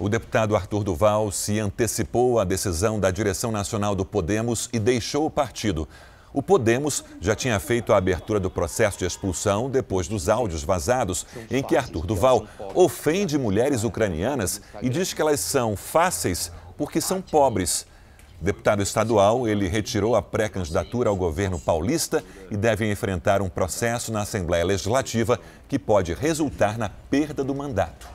O deputado Arthur Duval se antecipou à decisão da direção nacional do Podemos e deixou o partido. O Podemos já tinha feito a abertura do processo de expulsão depois dos áudios vazados em que Arthur Duval ofende mulheres ucranianas e diz que elas são fáceis porque são pobres. Deputado estadual, ele retirou a pré-candidatura ao governo paulista e deve enfrentar um processo na Assembleia Legislativa que pode resultar na perda do mandato.